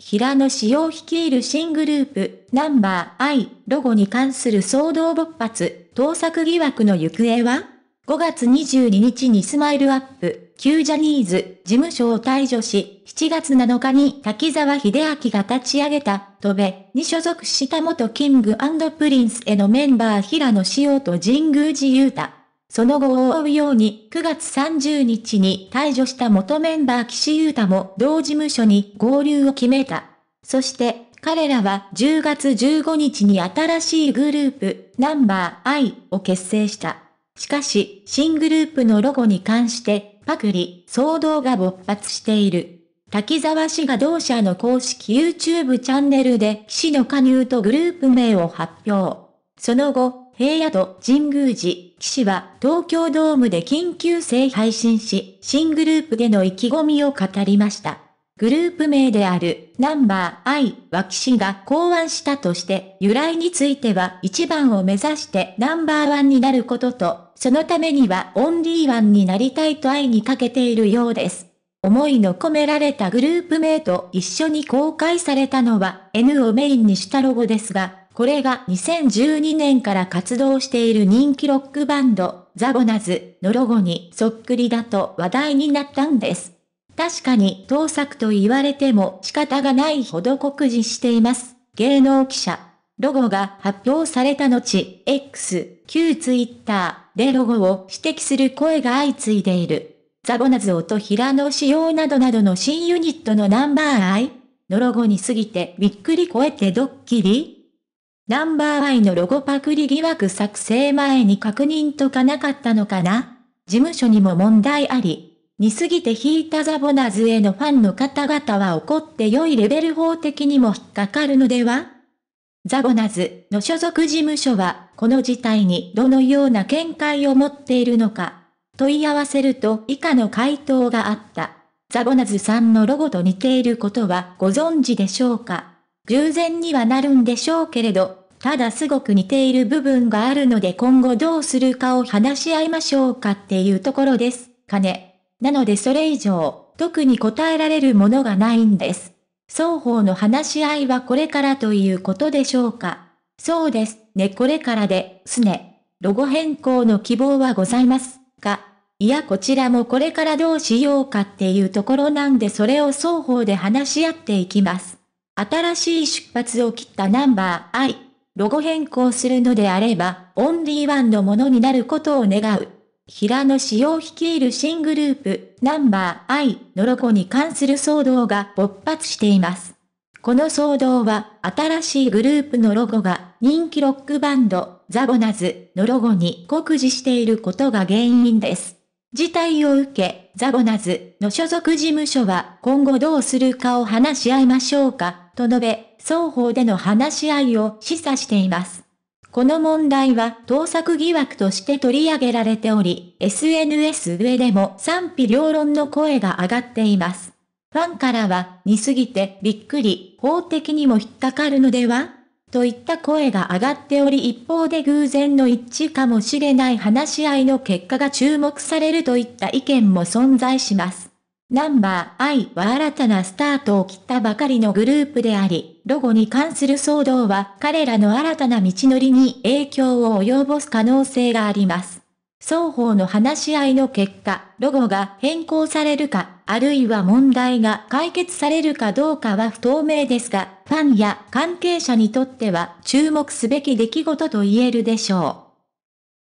平野紫耀率いる新グループ、ナンバー I、ロゴに関する騒動勃発、盗作疑惑の行方は ?5 月22日にスマイルアップ、旧ジャニーズ、事務所を退所し、7月7日に滝沢秀明が立ち上げた、戸部に所属した元キングプリンスへのメンバー平野紫耀と神宮寺勇太。その後を追うように9月30日に退場した元メンバー岸優太も同事務所に合流を決めた。そして彼らは10月15日に新しいグループ、ナンバー I を結成した。しかし、新グループのロゴに関して、パクリ、騒動が勃発している。滝沢氏が同社の公式 YouTube チャンネルで、騎士の加入とグループ名を発表。その後、平野と神宮寺、騎士は東京ドームで緊急性配信し、新グループでの意気込みを語りました。グループ名であるナンバー I は騎士が考案したとして、由来については1番を目指してナンバーワンになることと、そのためにはオンリーワンになりたいと愛にかけているようです。思いの込められたグループ名と一緒に公開されたのは N をメインにしたロゴですが、これが2012年から活動している人気ロックバンド、ザボナズのロゴにそっくりだと話題になったんです。確かに盗作と言われても仕方がないほど酷似しています。芸能記者。ロゴが発表された後、X、旧 Twitter でロゴを指摘する声が相次いでいる。ザボナズオと平野仕様などなどの新ユニットのナンバーアイのロゴに過ぎてびっくり超えてドッキリナンバーワイのロゴパクリ疑惑作成前に確認とかなかったのかな事務所にも問題あり。似すぎて引いたザボナズへのファンの方々は怒って良いレベル法的にも引っかかるのではザボナズの所属事務所は、この事態にどのような見解を持っているのか。問い合わせると以下の回答があった。ザボナズさんのロゴと似ていることはご存知でしょうか従前にはなるんでしょうけれど、ただすごく似ている部分があるので今後どうするかを話し合いましょうかっていうところですかね。なのでそれ以上、特に答えられるものがないんです。双方の話し合いはこれからということでしょうか。そうですね、これからです、ね。ロゴ変更の希望はございますかいや、こちらもこれからどうしようかっていうところなんでそれを双方で話し合っていきます。新しい出発を切ったナンバー I。ロゴ変更するのであれば、オンリーワンのものになることを願う。平野紫耀率いる新グループ、ナンバー I のロゴに関する騒動が勃発しています。この騒動は、新しいグループのロゴが、人気ロックバンド、ザボナズのロゴに酷似していることが原因です。事態を受け、ザボナズの所属事務所は今後どうするかを話し合いましょうか、と述べ、双方での話し合いを示唆しています。この問題は盗作疑惑として取り上げられており、SNS 上でも賛否両論の声が上がっています。ファンからは、似すぎてびっくり、法的にも引っかかるのではといった声が上がっており一方で偶然の一致かもしれない話し合いの結果が注目されるといった意見も存在します。ナンバー I は新たなスタートを切ったばかりのグループであり、ロゴに関する騒動は彼らの新たな道のりに影響を及ぼす可能性があります。双方の話し合いの結果、ロゴが変更されるか、あるいは問題が解決されるかどうかは不透明ですが、ファンや関係者にとっては注目すべき出来事と言えるでしょう。